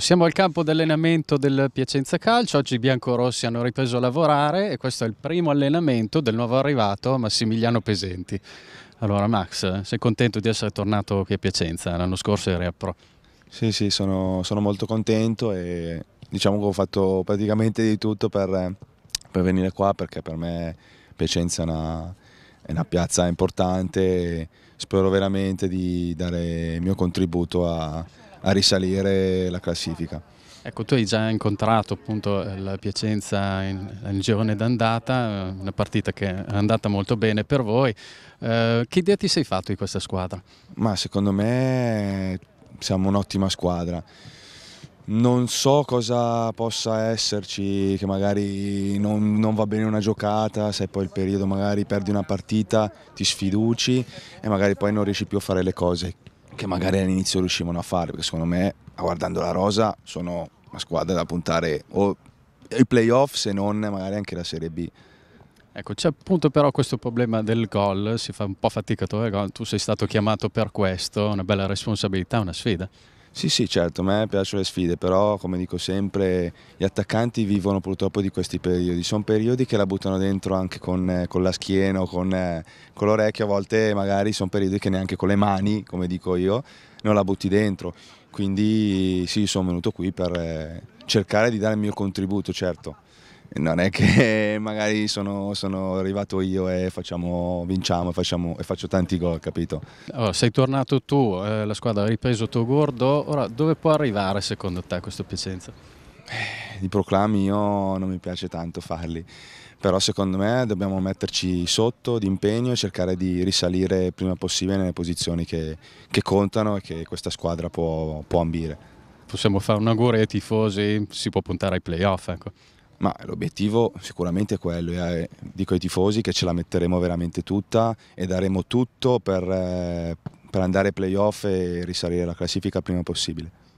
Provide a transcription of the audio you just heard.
Siamo al campo d'allenamento del Piacenza Calcio, oggi i biancorossi hanno ripreso a lavorare e questo è il primo allenamento del nuovo arrivato Massimiliano Pesenti. Allora Max, sei contento di essere tornato qui a Piacenza? L'anno scorso eri a Pro. Sì, sì, sono, sono, molto contento e diciamo che ho fatto praticamente di tutto per, per venire qua perché per me Piacenza è una, è una piazza importante e spero veramente di dare il mio contributo a a risalire la classifica. Ecco, tu hai già incontrato appunto la Piacenza in girone d'andata, una partita che è andata molto bene per voi. Eh, che idea ti sei fatto di questa squadra? Ma secondo me siamo un'ottima squadra. Non so cosa possa esserci, che magari non, non, va bene una giocata, se poi il periodo magari perdi una partita, ti sfiduci e magari poi non riesci più a fare le cose che magari all'inizio riuscivano a fare, perché secondo me, guardando la rosa, sono una squadra da puntare o i playoff, se non magari anche la Serie B. Ecco, c'è appunto però questo problema del gol, si fa un po' fatica a trovare gol, tu sei stato chiamato per questo, una bella responsabilità, una sfida. Sì, sì, certo, a me piacciono le sfide, però come dico sempre gli attaccanti vivono purtroppo di questi periodi, sono periodi che la buttano dentro anche con, eh, con la schiena o con, eh, con l'orecchio, a volte magari sono periodi che neanche con le mani, come dico io, non la butti dentro, quindi sì, sono venuto qui per eh, cercare di dare il mio contributo, certo non è che magari sono, sono arrivato io e facciamo, vinciamo facciamo, e faccio tanti gol, capito? Allora, sei tornato tu, eh, la squadra ha ripreso il Togordo, ora dove può arrivare secondo te questo Piacenza? Eh, I proclami io non mi piace tanto farli, però secondo me dobbiamo metterci sotto di impegno e cercare di risalire il prima possibile nelle posizioni che, che contano e che questa squadra può, può ambire. Possiamo fare un augurio ai tifosi, si può puntare ai playoff. Ecco. Ma l'obiettivo sicuramente è quello, eh, dico ai tifosi che ce la metteremo veramente tutta e daremo tutto per, eh, per andare ai playoff e risalire la classifica prima possibile.